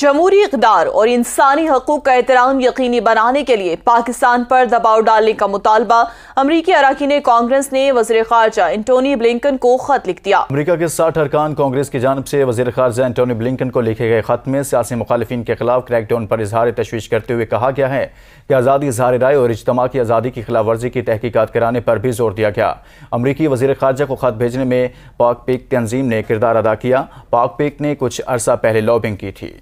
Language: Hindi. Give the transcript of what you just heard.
जमहूरी इकदार और इंसानी हकूक़ का एहतराम यकीनी बनाने के लिए पाकिस्तान पर दबाव डालने का मुतालबा अमरीकी अरकान कांग्रेस ने वजी खारजा एंटोनी ब्लिकन को खत लिख दिया अमरीका के साठ अरकान कांग्रेस की जानब से वजी खारजा एंटोनी ब्लिकन को लिखे गए खत में सियासी मुखालफी के खिलाफ क्रैकडाउन पर इजहार तशवीश करते हुए कहा गया है कि आज़ादी इजहार राय और इजतम की आज़ादी की खिलाफ वर्जी की तहकीकत कराने पर भी जोर दिया गया अमरीकी वजी खारजा को खत भेजने में पाक पिक तंजीम ने किरदार अदा किया पाक पिक ने कुछ अरसा पहले लॉबिंग की थी